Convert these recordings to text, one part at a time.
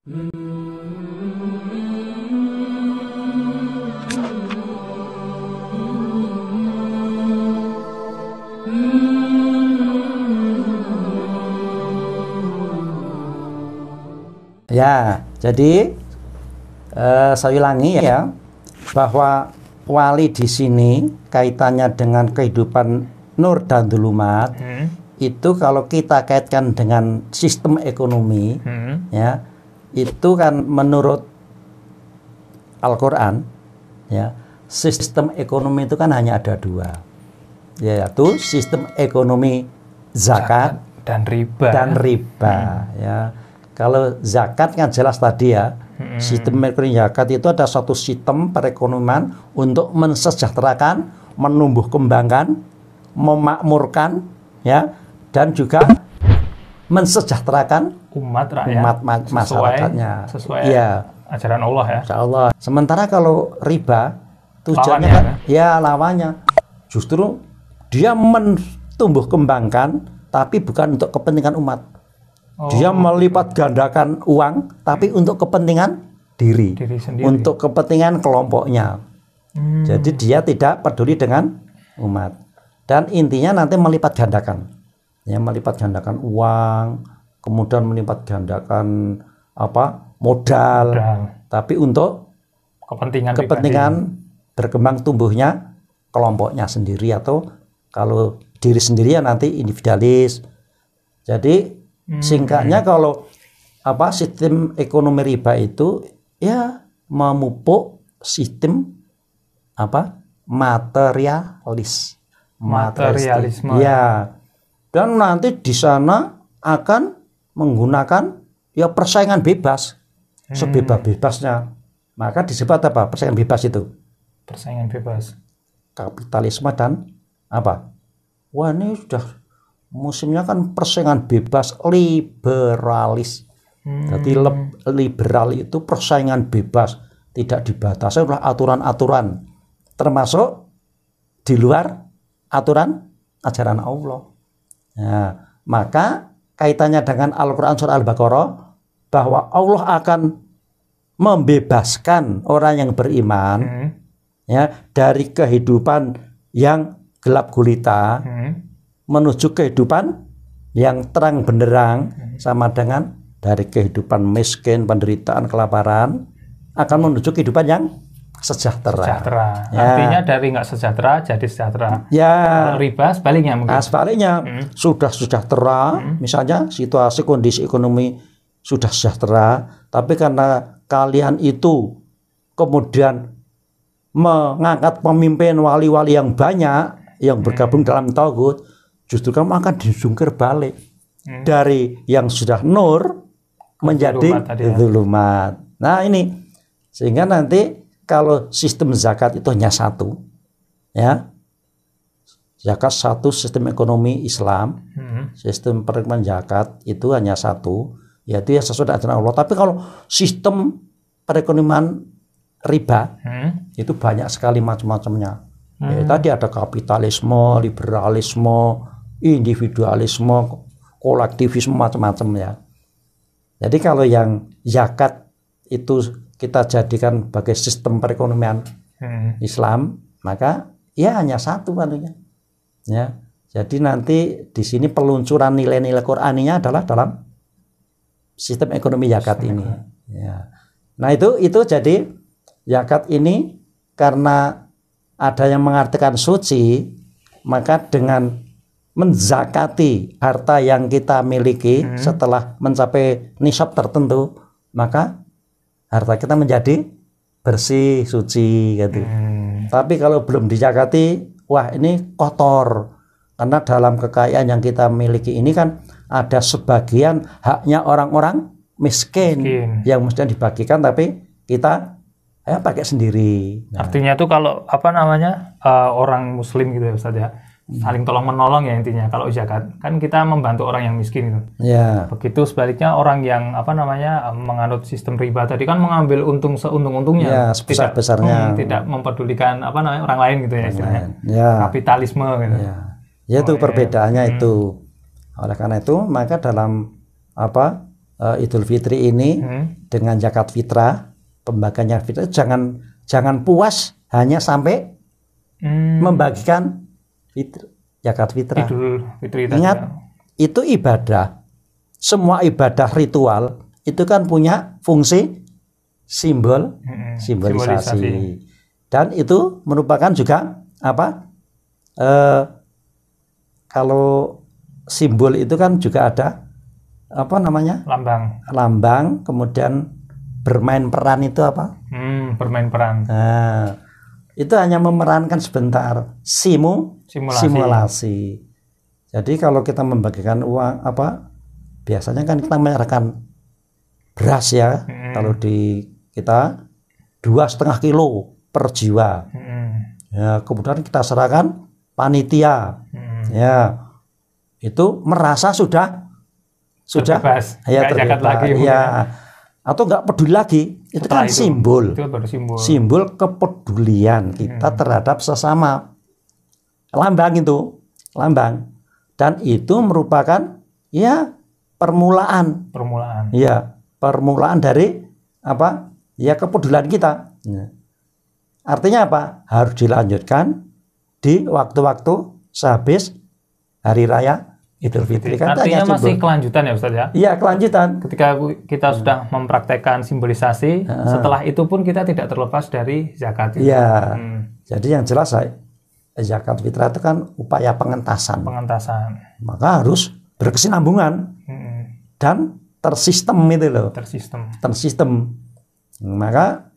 Ya, jadi eh, saya ulangi ya bahwa wali di sini kaitannya dengan kehidupan nur dan dulumat hmm. itu kalau kita kaitkan dengan sistem ekonomi hmm. ya itu kan menurut Al-Quran ya sistem ekonomi itu kan hanya ada dua yaitu sistem ekonomi zakat, zakat dan riba dan riba hmm. ya kalau zakat kan jelas tadi ya hmm. sistem ekonomi zakat itu ada satu sistem perekonomian untuk mensejahterakan menumbuh kembangkan memakmurkan ya dan juga mensejahterakan umat rakyat umat ma sesuai, masyarakatnya sesuai ya. ajaran Allah ya Insya Allah sementara kalau riba tujuannya kan, ya? ya lawannya justru dia menumbuh kembangkan tapi bukan untuk kepentingan umat oh. dia melipat gandakan uang tapi hmm. untuk kepentingan diri, diri sendiri. untuk kepentingan kelompoknya hmm. jadi dia tidak peduli dengan umat dan intinya nanti melipat gandakan ya melipat gandakan uang, kemudian melipat gandakan apa modal, modal. tapi untuk kepentingan kepentingan pribadi. berkembang tumbuhnya kelompoknya sendiri atau kalau diri sendiri ya nanti individualis. Jadi hmm. singkatnya kalau apa sistem ekonomi riba itu ya memupuk sistem apa materialis materialisme ya dan nanti di sana akan menggunakan ya persaingan bebas hmm. sebebas-bebasnya. Maka disebut apa? Persaingan bebas itu. Persaingan bebas. Kapitalisme dan apa? Wah ini sudah musimnya kan persaingan bebas liberalis. Hmm. Jadi liberal itu persaingan bebas, tidak dibatasi oleh aturan-aturan, termasuk di luar aturan ajaran Allah. Nah, maka kaitannya dengan Al-Quran Surah Al-Baqarah bahwa Allah akan membebaskan orang yang beriman hmm. ya dari kehidupan yang gelap gulita hmm. menuju kehidupan yang terang benderang hmm. sama dengan dari kehidupan miskin, penderitaan, kelaparan akan menuju kehidupan yang sejahtera. Sejahtera. Ya. Artinya dari nggak sejahtera jadi sejahtera. Ya. Kalau riba sebaliknya mungkin. Nah, sebaliknya hmm. sudah sejahtera, hmm. misalnya situasi kondisi ekonomi sudah sejahtera, tapi karena kalian itu kemudian mengangkat pemimpin wali-wali yang banyak yang hmm. bergabung hmm. dalam Togut, justru kamu akan disungkir balik hmm. dari yang sudah nur menjadi zulumat. Ya. Nah, ini sehingga nanti kalau sistem zakat itu hanya satu, ya zakat satu sistem ekonomi Islam, hmm. sistem perekonomian zakat itu hanya satu, yaitu ya sesuai dengan Allah. Tapi kalau sistem perekonomian riba hmm. itu banyak sekali macam-macamnya. Ya, hmm. Ya, tadi ada kapitalisme, liberalisme, individualisme, kolektivisme macam-macam ya. Jadi kalau yang zakat itu kita jadikan sebagai sistem perekonomian hmm. Islam, maka ya hanya satu pastinya. Ya. Jadi nanti di sini peluncuran nilai-nilai Quraninya adalah dalam sistem ekonomi yakat ini. Ya. Nah itu itu jadi yakat ini karena ada yang mengartikan suci, maka dengan menzakati harta yang kita miliki hmm. setelah mencapai nisab tertentu, maka harta kita menjadi bersih suci gitu hmm. tapi kalau belum dicakati wah ini kotor karena dalam kekayaan yang kita miliki ini kan ada sebagian haknya orang-orang miskin, miskin yang mestinya dibagikan tapi kita ya pakai sendiri. Nah. Artinya tuh kalau apa namanya uh, orang Muslim gitu ya Ustaz ya, saling tolong menolong ya intinya kalau zakat kan kita membantu orang yang miskin itu ya. begitu sebaliknya orang yang apa namanya menganut sistem riba tadi kan mengambil untung seuntung untungnya ya, sebesar besarnya tidak, hmm, tidak mempedulikan apa namanya orang lain gitu ya istilahnya ya. kapitalisme gitu ya, ya itu oh, iya. perbedaannya ya. itu oleh karena itu maka dalam apa uh, Idul Fitri ini hmm. dengan zakat fitrah pembagiannya fitrah jangan jangan puas hanya sampai hmm. membagikan Fitr, zakat fitrah. Idul Fitri tadi. Ingat, ya. itu ibadah. Semua ibadah ritual itu kan punya fungsi simbol, hmm, simbolisasi. simbolisasi. Dan itu merupakan juga apa? Eh, kalau simbol itu kan juga ada apa namanya? Lambang. Lambang, kemudian bermain peran itu apa? Hmm, bermain peran. Nah, itu hanya memerankan sebentar. Simu simulasi. simulasi. Jadi kalau kita membagikan uang apa biasanya kan kita menyerahkan beras ya hmm. kalau di kita dua setengah kilo per jiwa. Hmm. Ya, kemudian kita serahkan panitia. Hmm. Ya, itu merasa sudah sudah ya terbebas lagi ya atau nggak peduli lagi itu Setelah kan itu, simbol itu simbol simbol kepedulian kita hmm. terhadap sesama lambang itu, lambang. Dan itu merupakan ya permulaan. Permulaan. ya permulaan dari apa? Ya kepedulian kita. Ya. Artinya apa? Harus dilanjutkan di waktu-waktu sehabis hari raya Idul Fitri. Kan Artinya masih simbol. kelanjutan ya Ustaz ya? Iya kelanjutan. Ketika kita iya. sudah mempraktekkan simbolisasi, hmm. setelah itu pun kita tidak terlepas dari zakat. Iya. Hmm. Jadi yang jelas saya zakat fitrah itu kan upaya pengentasan. Pengentasan. Maka harus berkesinambungan hmm. dan tersistem itu loh. Tersistem. Tersistem. Maka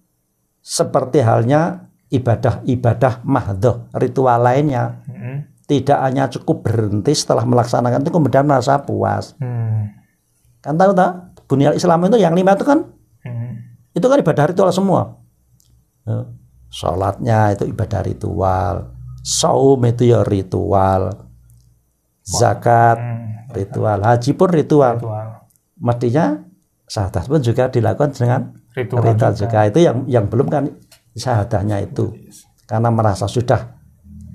seperti halnya ibadah-ibadah mahdoh ritual lainnya hmm. tidak hanya cukup berhenti setelah melaksanakan itu kemudian merasa puas. Hmm. Kan tahu tak? Dunia Islam itu yang lima itu kan hmm. itu kan ibadah ritual semua. Eh, sholatnya itu ibadah ritual, saum itu ya ritual hmm, zakat ritual haji pun ritual, ritual. mestinya pun juga dilakukan dengan ritual, ritual juga. juga itu yang yang belum kan syahadahnya itu karena merasa sudah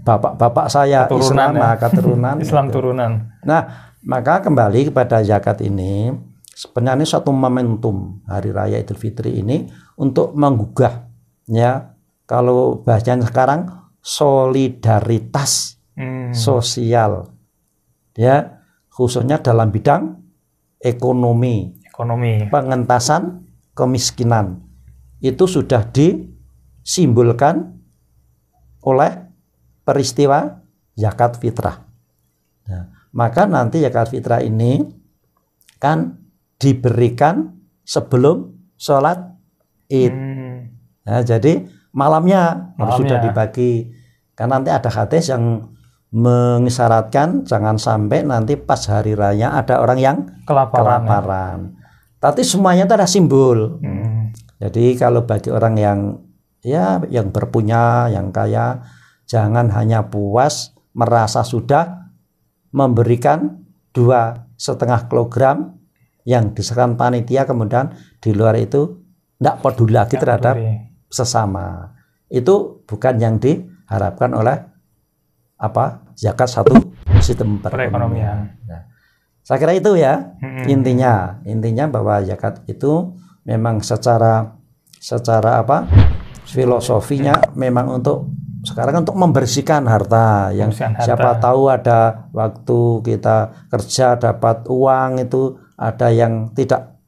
bapak-bapak saya Islam ya. maka turunan Islam gitu. turunan nah maka kembali kepada zakat ini sebenarnya ini suatu momentum hari raya Idul Fitri ini untuk menggugah ya kalau bahasanya sekarang solidaritas hmm. sosial ya khususnya dalam bidang ekonomi ekonomi pengentasan kemiskinan itu sudah disimbolkan oleh peristiwa zakat fitrah nah, maka nanti zakat fitrah ini kan diberikan sebelum sholat id hmm. nah, jadi malamnya, malamnya. sudah dibagi. Karena nanti ada hadis yang mengisyaratkan jangan sampai nanti pas hari raya ada orang yang kelaparan. kelaparan. Ya. Tapi semuanya itu ada simbol. Hmm. Jadi kalau bagi orang yang ya yang berpunya, yang kaya, jangan hanya puas merasa sudah memberikan dua setengah kilogram yang diserahkan panitia kemudian di luar itu tidak peduli lagi terhadap sesama. Itu bukan yang diharapkan oleh apa zakat satu sistem perekonomian. Nah, saya kira itu ya hmm. intinya intinya bahwa zakat itu memang secara secara apa filosofinya hmm. memang untuk sekarang untuk membersihkan harta yang harta. siapa tahu ada waktu kita kerja dapat uang itu ada yang tidak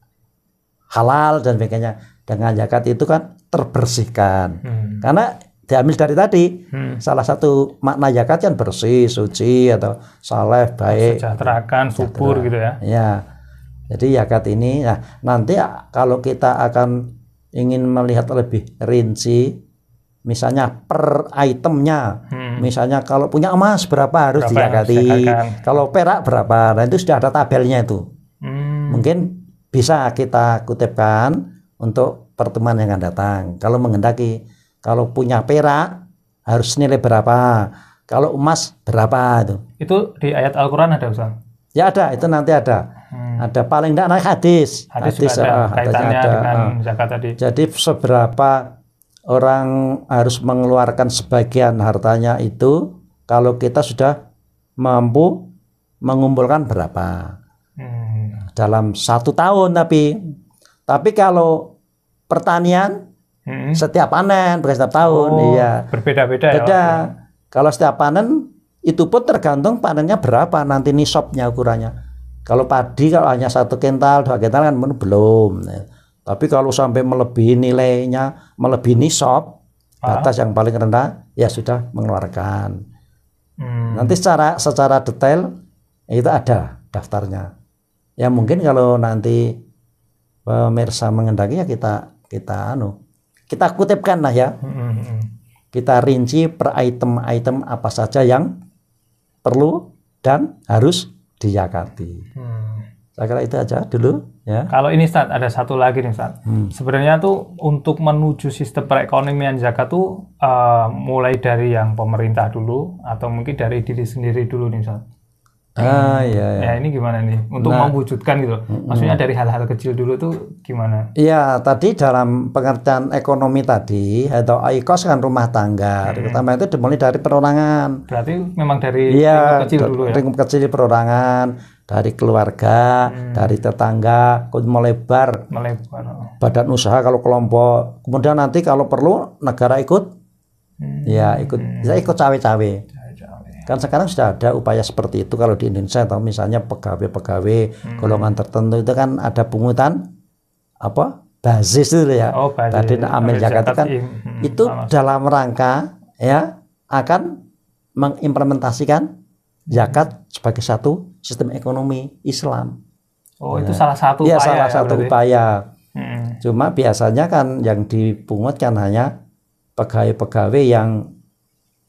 halal dan sebagainya dengan zakat itu kan terbersihkan. Hmm. Karena diambil dari tadi hmm. salah satu makna zakat yang bersih, suci atau saleh, baik, sejahterakan, subur gitu ya. Ya. Jadi zakat ini nah nanti kalau kita akan ingin melihat lebih rinci misalnya per itemnya hmm. misalnya kalau punya emas berapa harus dijakati, kalau perak berapa nah itu sudah ada tabelnya itu hmm. mungkin bisa kita kutipkan untuk pertemuan yang akan datang. Kalau menghendaki, kalau punya perak harus nilai berapa, kalau emas berapa itu. Itu di ayat Al-Qur'an ada Ustaz? Ya ada, itu nanti ada. Hmm. Ada paling tidak naik hadis. Hadis, hadis juga ada ah, kaitannya ada, dengan ah. zakat tadi. Jadi seberapa orang harus mengeluarkan sebagian hartanya itu kalau kita sudah mampu mengumpulkan berapa hmm. dalam satu tahun tapi tapi kalau pertanian hmm. setiap panen bukan setiap tahun. Oh, iya. Berbeda-beda ya. Kalau setiap panen itu pun tergantung panennya berapa nanti nisopnya ukurannya. Kalau padi kalau hanya satu kental dua kental kan belum. Ya. Tapi kalau sampai melebihi nilainya, melebihi nisop ah. batas yang paling rendah, ya sudah mengeluarkan. Hmm. Nanti secara secara detail ya itu ada daftarnya. Ya mungkin kalau nanti pemirsa mengendaki ya kita kita anu kita kutipkan lah ya kita rinci per item-item apa saja yang perlu dan harus diyakati hmm. saya kira itu aja dulu ya kalau ini Ustaz, ada satu lagi nih Ustaz. Hmm. sebenarnya tuh untuk menuju sistem perekonomian zakat tuh uh, mulai dari yang pemerintah dulu atau mungkin dari diri sendiri dulu nih Ustaz Ah nah, iya, iya. Ya ini gimana nih untuk nah, mewujudkan gitu. Maksudnya dari hal-hal kecil dulu tuh gimana? Iya, tadi dalam pengertian ekonomi tadi atau IKOS kan rumah tangga. Hmm. Pertama itu dimulai dari perorangan. Berarti memang dari ya, kecil dulu ya. Lingkup kecil perorangan, dari keluarga, hmm. dari tetangga, kemudian melebar. Melebar. Oh. Badan usaha kalau kelompok. Kemudian nanti kalau perlu negara ikut. Hmm. Ya, ikut. Bisa ikut cawe-cawe. Kan sekarang sudah ada upaya seperti itu kalau di Indonesia atau misalnya pegawai-pegawai hmm. golongan tertentu itu kan ada pungutan apa? basis itu ya. Oh, basis. Tadi Amel Jakarta kan hmm, itu sama. dalam rangka ya akan mengimplementasikan zakat sebagai satu sistem ekonomi Islam. Oh, nah, itu ya. salah satu ya, upaya. salah ya, satu upaya. Hmm. Cuma biasanya kan yang dipungut kan hanya pegawai-pegawai yang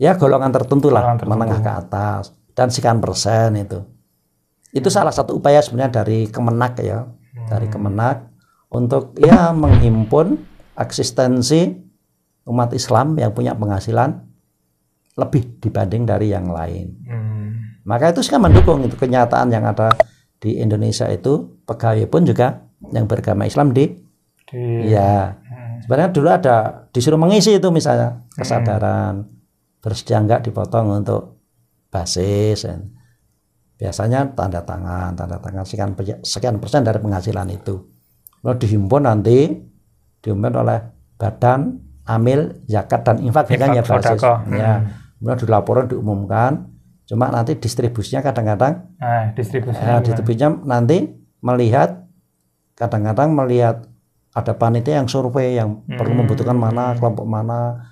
ya golongan tertentu lah tertentu. menengah ke atas dan sekian persen itu itu hmm. salah satu upaya sebenarnya dari Kemenak ya hmm. dari Kemenak untuk ya menghimpun eksistensi umat Islam yang punya penghasilan lebih dibanding dari yang lain hmm. maka itu sekarang mendukung itu kenyataan yang ada di Indonesia itu pegawai pun juga yang beragama Islam di, di... ya sebenarnya dulu ada disuruh mengisi itu misalnya hmm. kesadaran hmm terus dia nggak dipotong untuk basis kan. biasanya tanda tangan tanda tangan sekian, sekian persen dari penghasilan itu lalu dihimpun nanti dihimpun oleh badan amil zakat dan infak, infak kan ya basis hmm. ya kemudian dilaporkan diumumkan cuma nanti distribusinya kadang-kadang nah, distribusinya, eh, distribusinya nanti melihat kadang-kadang melihat ada panitia yang survei yang hmm. perlu membutuhkan mana hmm. kelompok mana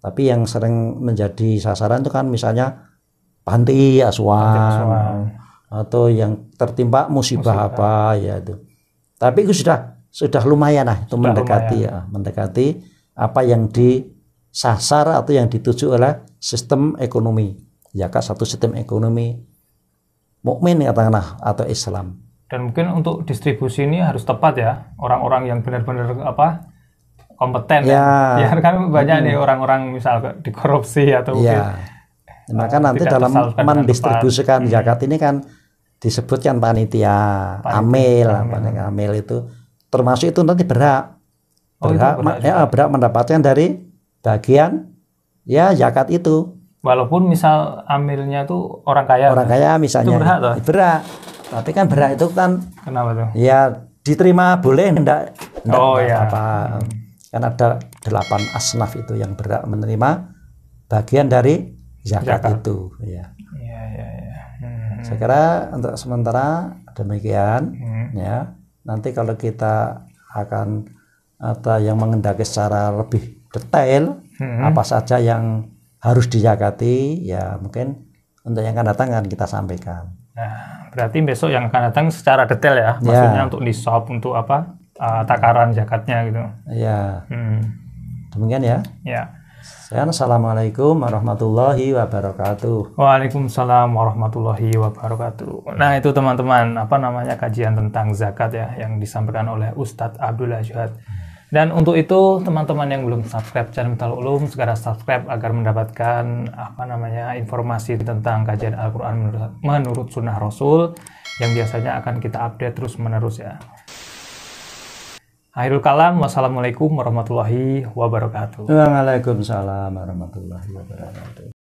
tapi yang sering menjadi sasaran itu kan misalnya panti asuhan, atau yang tertimpa musibah, musibah apa ya itu. Tapi itu sudah sudah lumayan lah itu sudah mendekati ya, mendekati apa yang disasar atau yang dituju oleh sistem ekonomi. Ya Kak, satu sistem ekonomi mukmin katakanlah atau Islam. Dan mungkin untuk distribusi ini harus tepat ya, orang-orang yang benar-benar apa kompeten kan? ya. ya. ya kan banyak hmm. nih orang-orang misal dikorupsi atau ya. mungkin maka nah, nanti dalam mendistribusikan hmm. zakat ini kan disebutkan panitia, panitia amil, amil. amil itu termasuk itu nanti oh, berhak berhak, oh, berhak, ya, berhak mendapatkan dari bagian ya zakat itu walaupun misal amilnya itu orang kaya orang kaya misalnya itu berhak, toh? berhak tapi kan berhak itu kan kenapa tuh ya diterima boleh enggak, oh ya -apa. Hmm Kan ada delapan asnaf itu yang berhak menerima bagian dari zakat, zakat. itu. Ya. Ya, ya, ya. Hmm. Saya kira untuk sementara demikian. Hmm. Ya. Nanti kalau kita akan atau yang mengendaki secara lebih detail hmm. apa saja yang harus dijagati, ya mungkin untuk yang akan datang akan kita sampaikan. Nah, berarti besok yang akan datang secara detail ya, ya. maksudnya ya. untuk shop untuk apa? uh, takaran zakatnya gitu. Iya. Hmm. Demikian ya. Ya. assalamualaikum warahmatullahi wabarakatuh. Waalaikumsalam warahmatullahi wabarakatuh. Nah itu teman-teman, apa namanya kajian tentang zakat ya yang disampaikan oleh Ustadz Abdul Azhar. Dan untuk itu teman-teman yang belum subscribe channel Mental Ulum segera subscribe agar mendapatkan apa namanya informasi tentang kajian Al-Qur'an menurut sunnah Rasul yang biasanya akan kita update terus menerus ya. Akhirul kalam, wassalamualaikum warahmatullahi wabarakatuh. Waalaikumsalam warahmatullahi wabarakatuh.